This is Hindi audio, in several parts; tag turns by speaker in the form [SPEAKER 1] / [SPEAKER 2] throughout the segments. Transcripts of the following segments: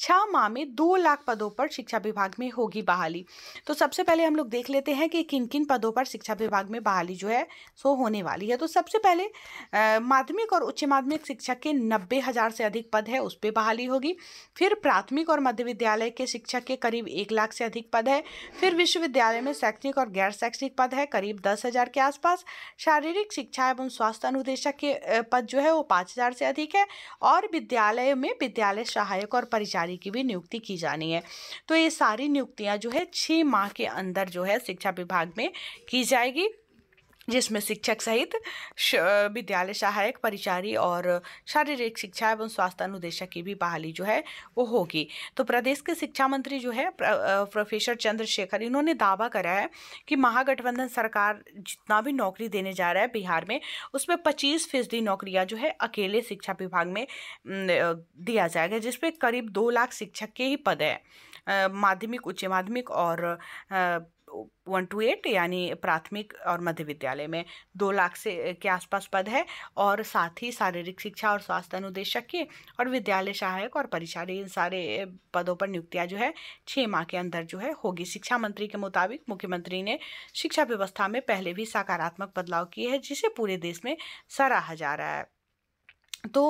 [SPEAKER 1] छह माह में दो लाख पदों पर शिक्षा विभाग में होगी बहाली तो सबसे पहले हम लोग देख लेते हैं कि किन किन पदों पर शिक्षा विभाग में बहाली जो है सो होने वाली है तो सबसे पहले माध्यमिक और उच्च माध्यमिक शिक्षक के नब्बे हज़ार से अधिक पद है उस पर बहाली होगी फिर प्राथमिक और मध्य विद्यालय के शिक्षक के करीब एक लाख से अधिक पद है फिर विश्वविद्यालय में शैक्षणिक और गैर शैक्षणिक पद है करीब दस हज़ार के आसपास शारीरिक शिक्षा एवं स्वास्थ्य अनुदेशक के पद जो है वो पाँच हज़ार से अधिक है और विद्यालय में विद्यालय सहायक और परिचारी अधिकारी की भी नियुक्ति की जानी है तो ये सारी नियुक्तियाँ जो है छः माह के अंदर जो है शिक्षा विभाग में की जाएगी जिसमें शिक्षक सहित विद्यालय सहायक परिचारी और शारीरिक शिक्षा एवं स्वास्थ्य अनुदेशक की भी बहाली जो है वो होगी तो प्रदेश के शिक्षा मंत्री जो है प्रोफेसर चंद्रशेखर इन्होंने दावा करा है कि महागठबंधन सरकार जितना भी नौकरी देने जा रहा है बिहार में उसमें पच्चीस फीसदी नौकरियाँ जो है अकेले शिक्षा विभाग में दिया जाएगा जिसपे करीब दो लाख शिक्षक के ही पद है माध्यमिक उच्च माध्यमिक और वन टू एट यानी प्राथमिक और मध्य विद्यालय में दो लाख से के आसपास पद है और साथ ही शारीरिक शिक्षा और स्वास्थ्य अनुदेशक के और विद्यालय सहायक और परिचारी इन सारे पदों पर नियुक्तियां जो है छः माह के अंदर जो है होगी शिक्षा मंत्री के मुताबिक मुख्यमंत्री ने शिक्षा व्यवस्था में पहले भी सकारात्मक बदलाव किए हैं जिसे पूरे देश में सराहा जा रहा है तो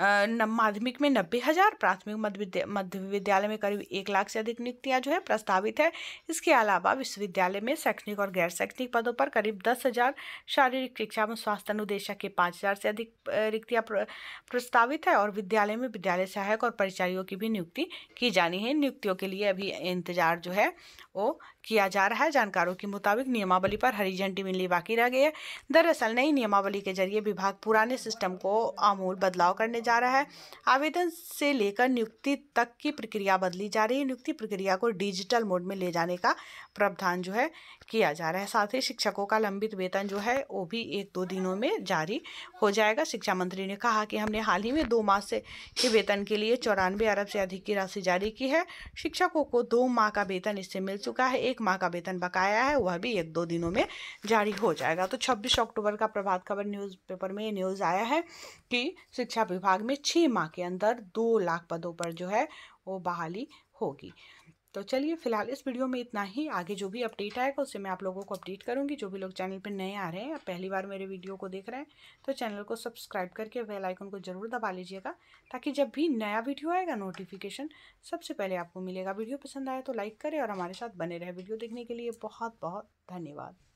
[SPEAKER 1] माध्यमिक में नब्बे हज़ार प्राथमिक मध्य मध्य विद्यालय में करीब एक लाख से अधिक नियुक्तियाँ जो है प्रस्तावित है इसके अलावा विश्वविद्यालय में शैक्षणिक और गैर शैक्षणिक पदों पर करीब दस हज़ार शारीरिक शिक्षा एवं स्वास्थ्य अनुदेशक के पाँच हज़ार से अधिक रिक्तियाँ प्रस्तावित है और विद्यालय में विद्यालय सहायक और परिचारियों की भी नियुक्ति की जानी है नियुक्तियों के लिए अभी इंतजार जो है वो किया जा रहा है जानकारों के मुताबिक नियमावली पर हरी झंडी मिलनी बाकी रह गई है दरअसल नई नियमावली के जरिए विभाग पुराने सिस्टम को आमूल बदलाव करने जा रहा है आवेदन से लेकर नियुक्ति तक की प्रक्रिया बदली जा रही है नियुक्ति प्रक्रिया को डिजिटल मोड में ले जाने का प्रावधान जो है किया जा रहा है साथ ही शिक्षकों का लंबित वेतन जो है वो भी एक दो दिनों में जारी हो जाएगा शिक्षा मंत्री ने कहा कि हमने हाल ही में दो माह से के वेतन के लिए चौरानवे अरब से अधिक की राशि जारी की है शिक्षकों को दो माह का वेतन इससे मिल चुका है एक माह का वेतन बकाया है वह भी एक दो दिनों में जारी हो जाएगा तो 26 अक्टूबर का प्रभात खबर न्यूज़पेपर में ये न्यूज़ आया है कि शिक्षा विभाग में छः माह के अंदर दो लाख पदों पर जो है वो बहाली होगी तो चलिए फिलहाल इस वीडियो में इतना ही आगे जो भी अपडेट आएगा उससे मैं आप लोगों को अपडेट करूंगी जो भी लोग चैनल पर नए आ रहे हैं या पहली बार मेरे वीडियो को देख रहे हैं तो चैनल को सब्सक्राइब करके बेल आइकन को ज़रूर दबा लीजिएगा ताकि जब भी नया वीडियो आएगा नोटिफिकेशन सबसे पहले आपको मिलेगा वीडियो पसंद आया तो लाइक करें और हमारे साथ बने रहे वीडियो देखने के लिए बहुत बहुत धन्यवाद